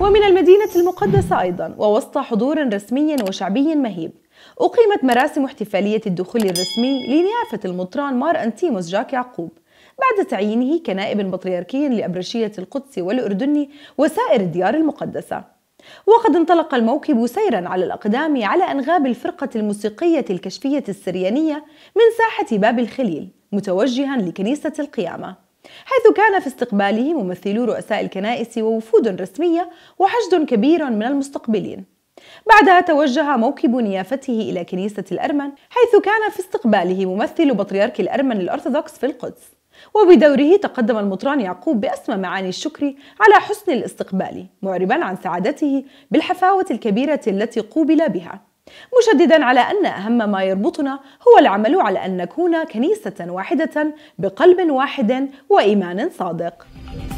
ومن المدينة المقدسة أيضا ووسط حضور رسمي وشعبي مهيب أقيمت مراسم احتفالية الدخول الرسمي لنيافة المطران مار أنتيموس جاك يعقوب بعد تعيينه كنائب بطريركي لأبرشية القدس والأردن وسائر الديار المقدسة وقد انطلق الموكب سيرا على الأقدام على أنغاب الفرقة الموسيقية الكشفية السريانية من ساحة باب الخليل متوجها لكنيسة القيامة حيث كان في استقباله ممثلو رؤساء الكنائس ووفود رسمية وحشد كبير من المستقبلين بعدها توجه موكب نيافته إلى كنيسة الأرمن حيث كان في استقباله ممثل بطريرك الأرمن الأرثوذكس في القدس وبدوره تقدم المطران يعقوب بأسمى معاني الشكر على حسن الاستقبال معربا عن سعادته بالحفاوة الكبيرة التي قوبل بها مشددا على ان اهم ما يربطنا هو العمل على ان نكون كنيسه واحده بقلب واحد وايمان صادق